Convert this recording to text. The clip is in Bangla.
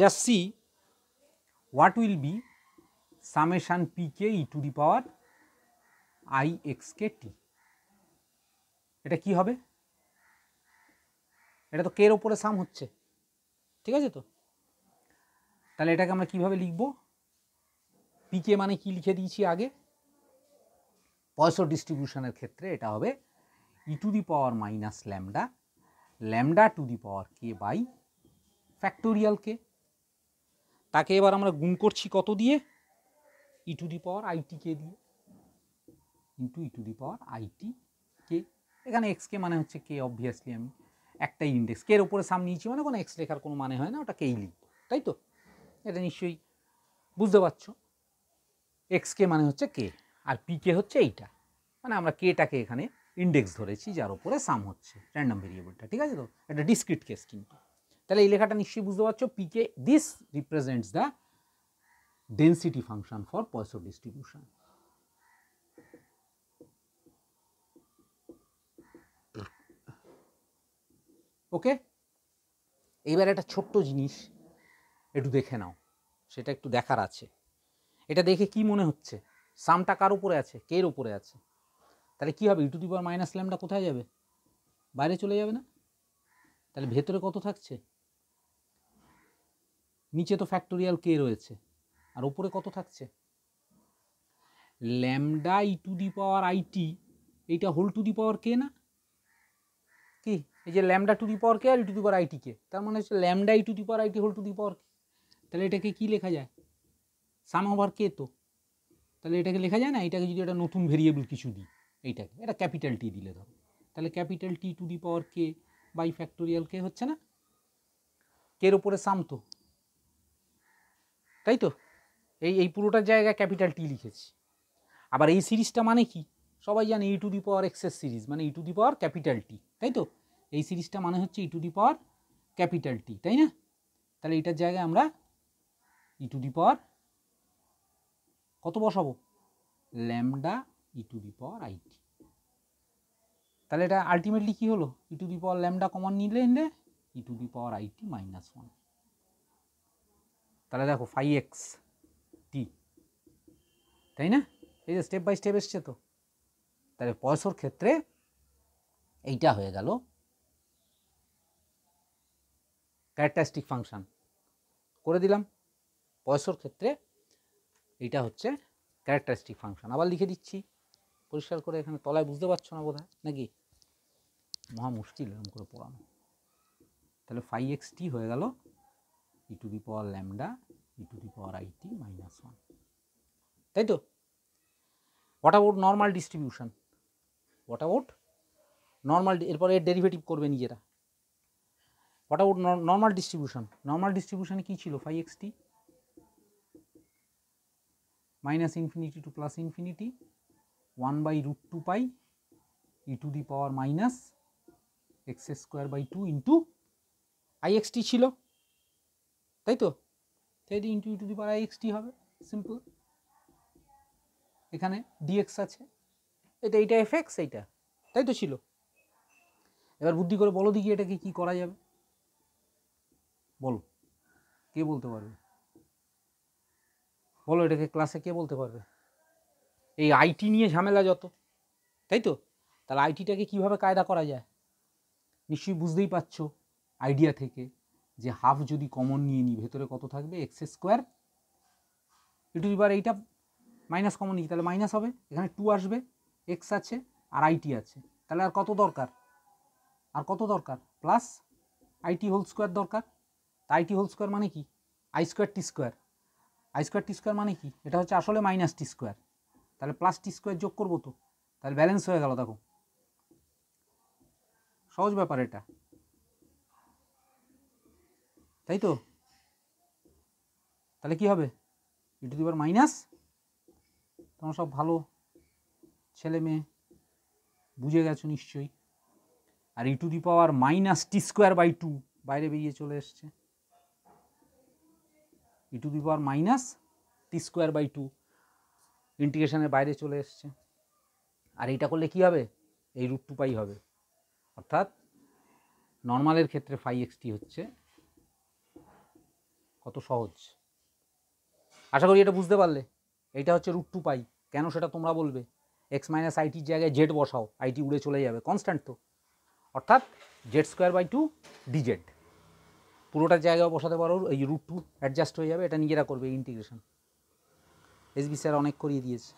just see what will be summation pk e to the power i x k t এটা কি হবে এটা তো কের ওপরে সাম হচ্ছে ঠিক আছে তো তাহলে এটাকে আমরা কিভাবে লিখব পিকে মানে কি লিখে দিয়েছি আগে পয়সা ডিস্ট্রিবিউশনের ক্ষেত্রে এটা হবে e to the power minus lambda lambda to the power k by factorial k তাকে এবার আমরা গুণ করছি কত দিয়ে ই to the power i t k দিয়ে into e to the power i t k এখানে এক্স কে মানে হচ্ছে কে অবভিয়াসলি আমি একটাই ইন্ডেক্স কে এর উপরে সাম নিয়েছি মানে কোনো এক্স লেখার কোনো মানে হয় না ওটা কেই লিখব তাই তো এটা নিশ্চয়ই বুঝতে পারছ কে মানে হচ্ছে কে আর পি কে হচ্ছে এইটা মানে আমরা কেটাকে এখানে ইন্ডেক্স ধরেছি যার উপরে সাম হচ্ছে র্যান্ডাম ভেরিয়েবলটা ঠিক আছে তো এটা ডিসক্রিট কেস কিন্তু তাহলে এই লেখাটা নিশ্চয়ই বুঝতে পারছো p k this represents the density function for Poisson distribution okay এইবার একটা ছোট্ট জিনিস একটু দেখে নাও সেটা একটু দেখার আছে এটা দেখে কি মনে হচ্ছে সামটা কার উপরে আছে কের উপরে আছে তাহলে কি হবে ইউটু দি মাইনাস ল্যামটা কোথায় যাবে বাইরে চলে যাবে না তাহলে ভেতরে কত থাকছে নিচে তো ফ্যাক্টোরিয়াল কে রয়েছে আর ওপরে কত থাকছে lambda e to the power i t এইটা whole to the power k না কি এই যে lambda to the power k আর e to the power i t k তার মানে হচ্ছে lambda e to the power i t whole to the power k তাহলে এটাকে কি লেখা যায় সাম ওভার কে তো তাহলে এটাকে লেখা যায় না এটাকে যদি একটা নতুন ভেরিয়েবল কিছু দিই এইটাকে এটা ক্যাপিটাল টি দিলে ধরো তাহলে capital t to the power k by factorial k হচ্ছে না কের ওপরে সাম তো তাই তো এই এই পুরোটা জায়গায় ক্যাপিটাল টি লিখেছি আবার এই সিরিজটা মানে কি সবাই জানে e to the power x's series মানে e to the power capital T তাই তো এই সিরিজটা মানে হচ্ছে ই to the power capital T তাই না তাহলে এটার জায়গায় আমরা ই টু দি পাওয়ার কত বসাবো lambda e to the power i t তাহলে এটা আলটিমেটলি কী হলো e to the power lambda common নিলে e to the power i t minus one তাহলে দেখো ফাই এক্স টি তাই না এই যে স্টেপ বাই স্টেপ এসছে তো তাহলে পয়সর ক্ষেত্রে এইটা হয়ে গেল ক্যারেক্টারিস্টিক ফাংশান করে দিলাম পয়সর ক্ষেত্রে এইটা হচ্ছে ক্যারেক্টারিস্টিক ফাংশান আবার লিখে দিচ্ছি পরিষ্কার করে এখানে তলায় বুঝতে পারছো না বোধ নাকি মহা মুশকিল এরকম করে পড়ানো তাহলে ফাই এক্স টি হয়ে গেল e to the power lambda e to the power i t minus 1 তাই তো what about normal distribution what about normal এরপরে এর ডেরিভেটিভ করবে নিজেরা what about normal distribution normal distribution কি ছিল phi x t minus infinity to plus infinity 1 by root 2 pi e to the power minus x square by 2 into i x t ছিল তাই তো তাই into u to the power x t হবে সিম্পল এখানে ডিএক্স আছে এটা এইটা এফ এক্স এইটা তাই তো ছিল এবার বুদ্ধি করে বলো দেখি এটাকে কি করা যাবে বলো কে বলতে পারবে বলো এটাকে ক্লাসে কে বলতে পারবে এই আইটি নিয়ে ঝামেলা যত তাই তো তাহলে আইটিটাকে কীভাবে কায়দা করা যায় নিশ্চয়ই বুঝতেই পারছো আইডিয়া থেকে যে হাফ যদি কমন নিয়ে নিই ভেতরে কত থাকবে এক্স স্কোয়ার ই টু দিবার এইটা মাইনাস কমন নিই তাহলে মাইনাস হবে এখানে টু আসবে এক্স আছে আর আইটি আছে তাহলে আর কত দরকার আর কত দরকার প্লাস আইটি হোল স্কোয়ার দরকার তা আইটি হোল স্কোয়ার মানে কি i square t square i square t square মানে কি এটা হচ্ছে আসলে মাইনাস টি স্কোয়ার তাহলে প্লাস টি স্কোয়ার যোগ করবো তো তাহলে ব্যালেন্স হয়ে গেল দেখো সহজ ব্যাপার এটা তাই তো তাহলে কি হবে e to the power minus তোমরা সব ভালো ছেলে মেয়ে বুঝে গেছো নিশ্চয়ই আর e to the power minus t square by two বাইরে বেরিয়ে চলে এসছে e to the power minus t square by two ইন্টিগ্রেশনের বাইরে চলে এসছে আর এইটা করলে কি হবে এই রুট টু পাই হবে অর্থাৎ নর্মালের ক্ষেত্রে ফাইভ এক্স টি হচ্ছে কত সহজ আশা করি এটা বুঝতে পারলে এইটা হচ্ছে রুট টু পাই কেন সেটা তোমরা বলবে এক্স মাইনাস আইটির জায়গায় জেড বসাও আইটি উড়ে চলে যাবে কনস্ট্যান্ট তো অর্থাৎ z square by two d z পুরোটার জায়গায় বসাতে পারো এই রুট টু অ্যাডজাস্ট হয়ে যাবে এটা নিজেরা করবে ইন্টিগ্রেশন এস বি স্যার অনেক করিয়ে দিয়েছে